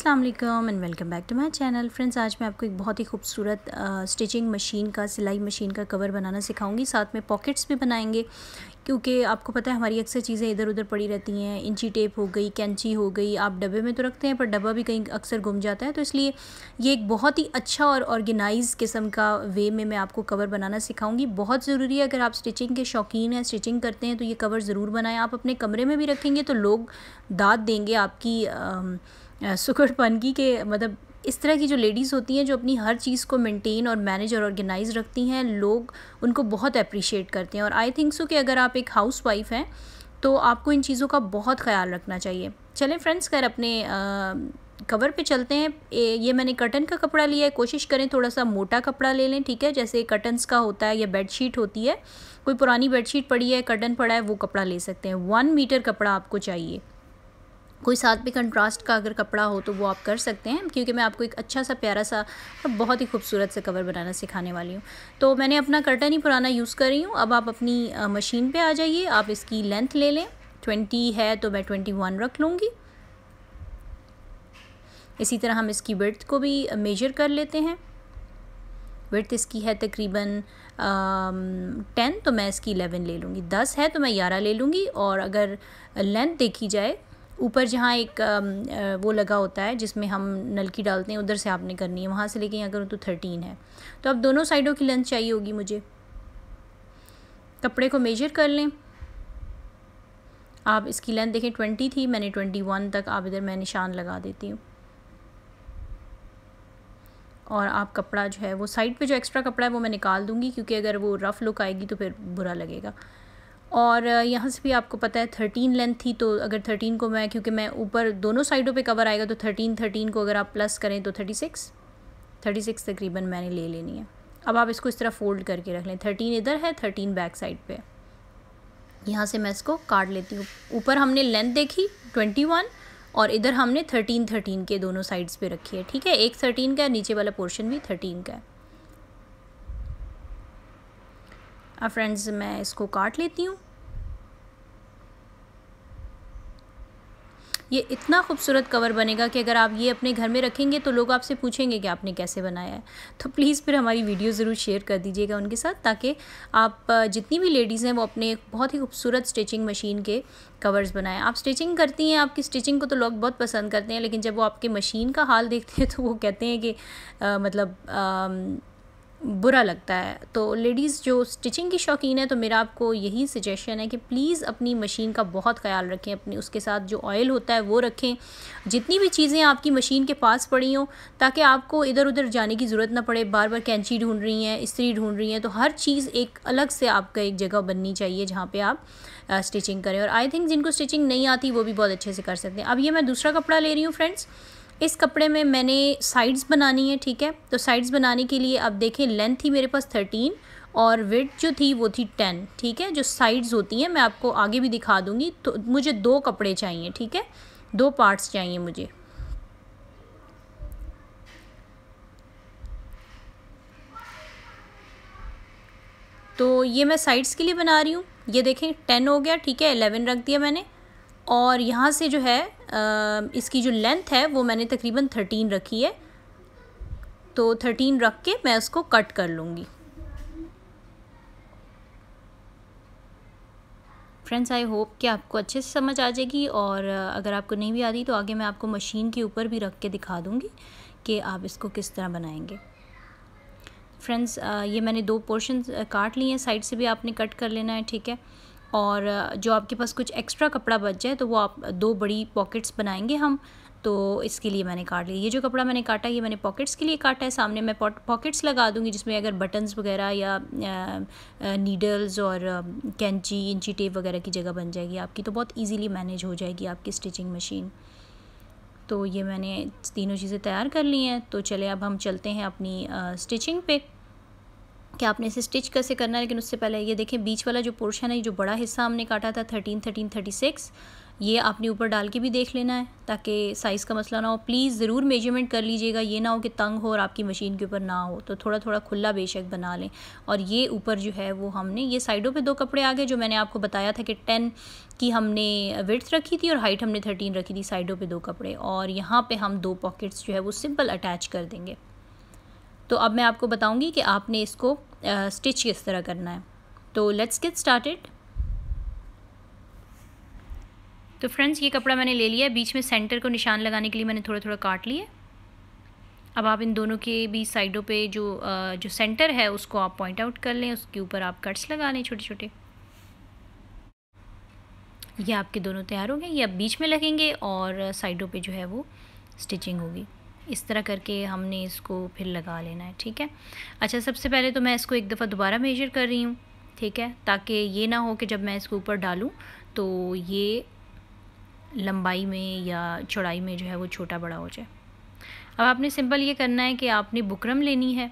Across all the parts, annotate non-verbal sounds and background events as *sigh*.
Aslam and welcome back to my channel friends आज मैं आपको एक बहुत ही खूबसूरत स्टिचिंग मशीन का सिलाई मशीन का कवर बनाना सिखाऊंगी साथ में पॉकेट्स भी बनाएंगे क्योंकि आपको पता है हमारी अक्सर चीज़ें इधर उधर पड़ी रहती हैं इंची टेप हो गई कैंची हो गई आप डब्बे में तो रखते हैं पर डब्बा भी कहीं अक्सर घूम जाता है तो इसलिए ये एक बहुत ही अच्छा और ऑर्गेनाइज किस्म का वे में मैं आपको कवर बनाना सिखाऊंगी बहुत ज़रूरी है अगर आप स्टिचिंग के शौकीन हैं स्टिचिंग करते हैं तो ये कवर ज़रूर बनाएं आप अपने कमरे में भी रखेंगे तो लोग दाद देंगे आपकी सुखड़पन की के मतलब इस तरह की जो लेडीज़ होती हैं जो अपनी हर चीज़ को मेंटेन और मैनेज और ऑर्गेनाइज रखती हैं लोग उनको बहुत अप्रिशिएट करते हैं और आई थिंक सो कि अगर आप एक हाउस वाइफ हैं तो आपको इन चीज़ों का बहुत ख्याल रखना चाहिए चलें फ्रेंड्स कर अपने कवर पे चलते हैं ये मैंने कटन का कपड़ा लिया है कोशिश करें थोड़ा सा मोटा कपड़ा ले लें ठीक है जैसे कटन्स का होता है या बेडशीट होती है कोई पुरानी बेडशीट पड़ी है कटन पड़ा है वो कपड़ा ले सकते हैं वन मीटर कपड़ा आपको चाहिए कोई साथ में कंट्रास्ट का अगर कपड़ा हो तो वो आप कर सकते हैं क्योंकि मैं आपको एक अच्छा सा प्यारा सा और बहुत ही खूबसूरत सा कवर बनाना सिखाने वाली हूँ तो मैंने अपना कर्टन ही पुराना यूज़ कर रही हूँ अब आप अपनी मशीन पे आ जाइए आप इसकी लेंथ ले लें ट्वेंटी है तो मैं ट्वेंटी वन रख लूँगी इसी तरह हम इसकी वर्थ को भी मेजर कर लेते हैं वर्थ इसकी है तकरीबन टेन तो मैं इसकी इलेवन ले लूँगी दस है तो मैं ग्यारह ले लूँगी और अगर लेंथ देखी जाए ऊपर जहाँ एक वो लगा होता है जिसमें हम नलकी डालते हैं उधर से आपने करनी है वहाँ से लेके यहाँ करूँ तो थर्टीन है तो अब दोनों साइडों की लेंथ चाहिए होगी मुझे कपड़े को मेजर कर लें आप इसकी लेंथ देखें ट्वेंटी थी मैंने ट्वेंटी वन तक आप इधर मैं निशान लगा देती हूँ और आप कपड़ा जो है वो साइड पे जो एक्स्ट्रा कपड़ा है वो मैं निकाल दूँगी क्योंकि अगर वो रफ़ लुक आएगी तो फिर बुरा लगेगा और यहाँ से भी आपको पता है थर्टीन लेंथ थी तो अगर थर्टीन को मैं क्योंकि मैं ऊपर दोनों साइडों पे कवर आएगा तो थर्टीन थर्टीन को अगर आप प्लस करें तो थर्टी सिक्स थर्टी सिक्स तकरीबन मैंने ले लेनी है अब आप इसको इस तरह फोल्ड करके रख लें थर्टीन इधर है थर्टीन बैक साइड पर यहाँ से मैं इसको काट लेती हूँ ऊपर हमने लेंथ देखी ट्वेंटी वन और इधर हमने थर्टीन थर्टीन के दोनों साइड्स पे रखी है ठीक है एक थर्टीन का नीचे वाला पोर्शन भी थर्टीन का है अब फ्रेंड्स मैं इसको काट लेती हूँ ये इतना खूबसूरत कवर बनेगा कि अगर आप ये अपने घर में रखेंगे तो लोग आपसे पूछेंगे कि आपने कैसे बनाया है तो प्लीज़ फिर हमारी वीडियो ज़रूर शेयर कर दीजिएगा उनके साथ ताकि आप जितनी भी लेडीज़ हैं वो अपने बहुत ही खूबसूरत स्टिचिंग मशीन के कवर्स बनाएं आप स्टिचिंग करती हैं आपकी स्टिचिंग को तो लोग बहुत पसंद करते हैं लेकिन जब वो आपके मशीन का हाल देखते हैं तो वो कहते हैं कि आ, मतलब आ, बुरा लगता है तो लेडीज़ जो स्टिचिंग की शौकीन है तो मेरा आपको यही सजेशन है कि प्लीज़ अपनी मशीन का बहुत ख्याल रखें अपनी उसके साथ जो ऑयल होता है वो रखें जितनी भी चीज़ें आपकी मशीन के पास पड़ी हों ताकि आपको इधर उधर जाने की ज़रूरत ना पड़े बार बार कैंची ढूंढ रही हैं इस्त्री ढूंढ रही हैं तो हर चीज़ एक अलग से आपका एक जगह बननी चाहिए जहाँ पर आप स्टिचिंग करें और आई थिंक जिनको स्टिचिंग नहीं आती वो भी बहुत अच्छे से कर सकते हैं अब ये मैं दूसरा कपड़ा ले रही हूँ फ्रेंड्स इस कपड़े में मैंने साइड्स बनानी है ठीक है तो साइड्स बनाने के लिए आप देखें लेंथ थी मेरे पास थर्टीन और विथ जो थी वो थी टेन ठीक है जो साइड्स होती हैं मैं आपको आगे भी दिखा दूँगी तो मुझे दो कपड़े चाहिए ठीक है दो पार्ट्स चाहिए मुझे तो ये मैं साइड्स के लिए बना रही हूँ ये देखें टेन हो गया ठीक है एलेवन रख दिया मैंने और यहाँ से जो है इसकी जो लेंथ है वो मैंने तकरीबन थर्टीन रखी है तो थर्टीन रख के मैं उसको कट कर लूँगी फ्रेंड्स आई होप कि आपको अच्छे से समझ आ जाएगी और अगर आपको नहीं भी आ रही तो आगे मैं आपको मशीन के ऊपर भी रख के दिखा दूँगी कि आप इसको किस तरह बनाएंगे फ्रेंड्स ये मैंने दो पोर्शन काट लिए हैं साइड से भी आपने कट कर लेना है ठीक है और जो आपके पास कुछ एक्स्ट्रा कपड़ा बच जाए तो वो आप दो बड़ी पॉकेट्स बनाएंगे हम तो इसके लिए मैंने काट लिया ये जो कपड़ा मैंने काटा ये मैंने पॉकेट्स के लिए काटा है सामने मैं पॉकेट्स लगा दूँगी जिसमें अगर बटन्स वगैरह या नीडल्स और कैंची इंची टेप वगैरह की जगह बन जाएगी आपकी तो बहुत ईजीली मैनेज हो जाएगी आपकी स्टिचिंग मशीन तो ये मैंने तीनों चीज़ें तैयार कर ली हैं तो चले अब हम चलते हैं अपनी स्टिचिंग पे कि आपने इसे स्टिच कैसे करना है लेकिन उससे पहले ये देखें बीच वाला जो पोर्शन है जो बड़ा हिस्सा हमने काटा था थर्टीन थर्टीन थर्टी सिक्स ये आपने ऊपर डाल के भी देख लेना है ताकि साइज़ का मसला ना हो प्लीज़ ज़रूर मेजरमेंट कर लीजिएगा ये ना हो कि तंग हो और आपकी मशीन के ऊपर ना हो तो थोड़ा थोड़ा खुला बेशक बना लें और ये ऊपर जो है वो हमने ये साइडों पे दो कपड़े आ गए जो मैंने आपको बताया था कि टेन की हमने विर्थ रखी थी और हाइट हमने थर्टीन रखी थी साइडों पर दो कपड़े और यहाँ पर हम दो पॉकेट्स जो है वो सिंपल अटैच कर देंगे तो अब मैं आपको बताऊँगी कि आपने इसको स्टिच किस तरह करना है तो लेट्स गेट स्टार्टेड तो फ्रेंड्स ये कपड़ा मैंने ले लिया है बीच में सेंटर को निशान लगाने के लिए मैंने थोड़ा थोड़ा काट लिया अब आप इन दोनों के बीच साइडों पे जो जो सेंटर है उसको आप पॉइंट आउट कर लें उसके ऊपर आप कट्स लगा लें छोटे छोटे ये आपके दोनों तैयार होंगे ये आप बीच में लगेंगे और साइडों पे जो है वो स्टिचिंग होगी इस तरह करके हमने इसको फिर लगा लेना है ठीक है अच्छा सबसे पहले तो मैं इसको एक दफ़ा दोबारा मेजर कर रही हूँ ठीक है ताकि ये ना हो कि जब मैं इसको ऊपर डालूँ तो ये लंबाई में या चौड़ाई में जो है वो छोटा बड़ा हो जाए अब आपने सिंपल ये करना है कि आपने बुकरम लेनी है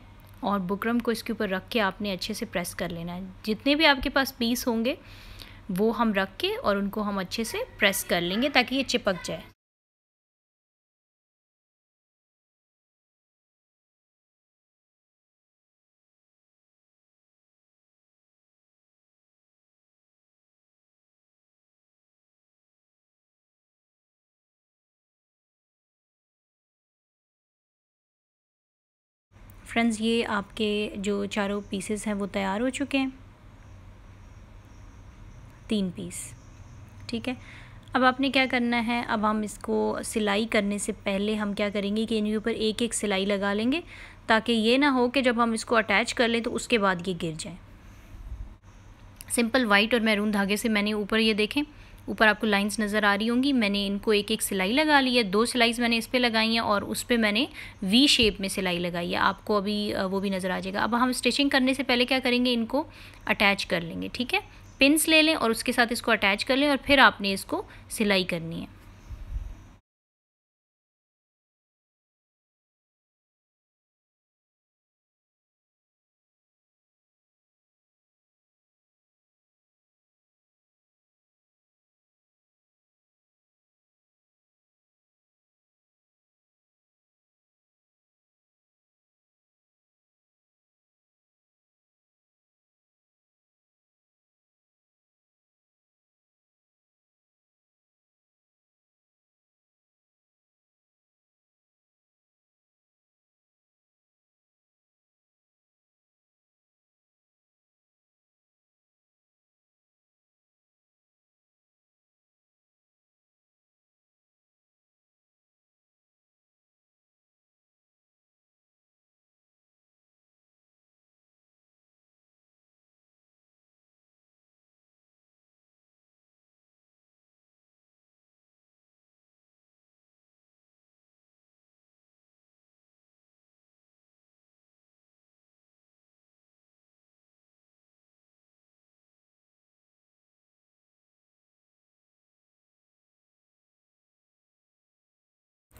और बुकरम को इसके ऊपर रख के आपने अच्छे से प्रेस कर लेना है जितने भी आपके पास पीस होंगे वो हम रख के और उनको हम अच्छे से प्रेस कर लेंगे ताकि ये चिपक जाए फ्रेंड्स ये आपके जो चारों पीसेस हैं वो तैयार हो चुके हैं तीन पीस ठीक है अब आपने क्या करना है अब हम इसको सिलाई करने से पहले हम क्या करेंगे कि इनके ऊपर एक एक सिलाई लगा लेंगे ताकि ये ना हो कि जब हम इसको अटैच कर लें तो उसके बाद ये गिर जाए सिंपल वाइट और मैरून धागे से मैंने ऊपर ये देखें ऊपर आपको लाइंस नज़र आ रही होंगी मैंने इनको एक एक सिलाई लगा ली है दो सिलाईज मैंने इस पर लगाई हैं और उस पर मैंने वी शेप में सिलाई लगाई है आपको अभी वो भी नज़र आ जाएगा अब हम स्टिचिंग करने से पहले क्या करेंगे इनको अटैच कर लेंगे ठीक है पिंस ले लें और उसके साथ इसको अटैच कर लें और फिर आपने इसको सिलाई करनी है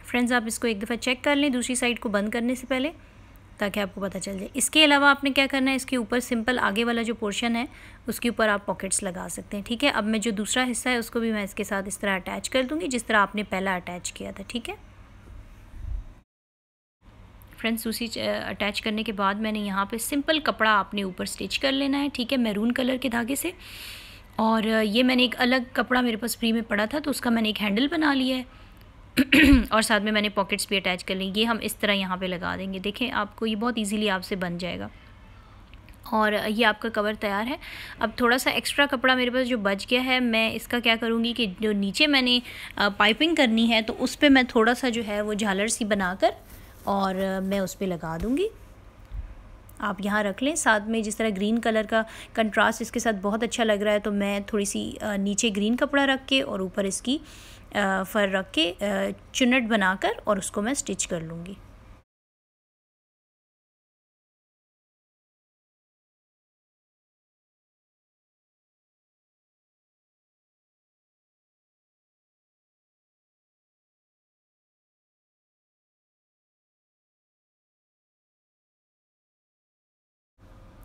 फ्रेंड्स आप इसको एक दफ़ा चेक कर लें दूसरी साइड को बंद करने से पहले ताकि आपको पता चल जाए इसके अलावा आपने क्या करना है इसके ऊपर सिंपल आगे वाला जो पोर्शन है उसके ऊपर आप पॉकेट्स लगा सकते हैं ठीक है अब मैं जो दूसरा हिस्सा है उसको भी मैं इसके साथ इस तरह अटैच कर दूँगी जिस तरह आपने पहला अटैच किया था ठीक है फ्रेंड्स उसी अटैच करने के बाद मैंने यहाँ पे सिंपल कपड़ा आपने ऊपर स्टिच कर लेना है ठीक है मैरून कलर के धागे से और ये मैंने एक अलग कपड़ा मेरे पास फ्री में पड़ा था तो उसका मैंने एक हैंडल बना लिया है *clears throat* और साथ में मैंने पॉकेट्स भी अटैच कर ली ये हम इस तरह यहाँ पे लगा देंगे देखें आपको ये बहुत इजीली आपसे बन जाएगा और ये आपका कवर तैयार है अब थोड़ा सा एक्स्ट्रा कपड़ा मेरे पास जो बच गया है मैं इसका क्या करूँगी कि जो नीचे मैंने पाइपिंग करनी है तो उस पर मैं थोड़ा सा जो है वो झालर सी बनाकर और मैं उस पर लगा दूँगी आप यहाँ रख लें साथ में जिस तरह ग्रीन कलर का कंट्रास्ट इसके साथ बहुत अच्छा लग रहा है तो मैं थोड़ी सी नीचे ग्रीन कपड़ा रख के और ऊपर इसकी फर रख के चुनट बनाकर और उसको मैं स्टिच कर लूँगी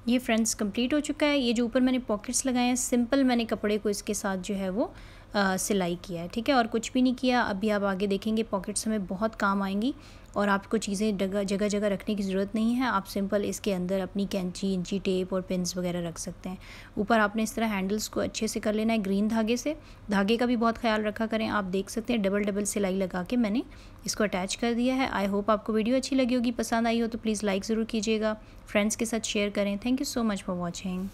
ये फ्रेंड्स कंप्लीट हो चुका है ये जो ऊपर मैंने पॉकेट्स लगाए हैं सिंपल मैंने कपड़े को इसके साथ जो है वो सिलाई किया है ठीक है और कुछ भी नहीं किया अभी आप आगे देखेंगे पॉकेट्स हमें बहुत काम आएंगी और आपको चीज़ें जगह जगह जगह रखने की ज़रूरत नहीं है आप सिंपल इसके अंदर अपनी कैंची इंची टेप और पिनस वगैरह रख सकते हैं ऊपर आपने इस तरह हैंडल्स को अच्छे से कर लेना है ग्रीन धागे से धागे का भी बहुत ख्याल रखा करें आप देख सकते हैं डबल डबल सिलाई लगा के मैंने इसको अटैच कर दिया है आई होप आपको वीडियो अच्छी लगी होगी पसंद आई हो तो प्लीज़ लाइक ज़रूर कीजिएगा फ्रेंड्स के साथ शेयर करें thank you so much for watching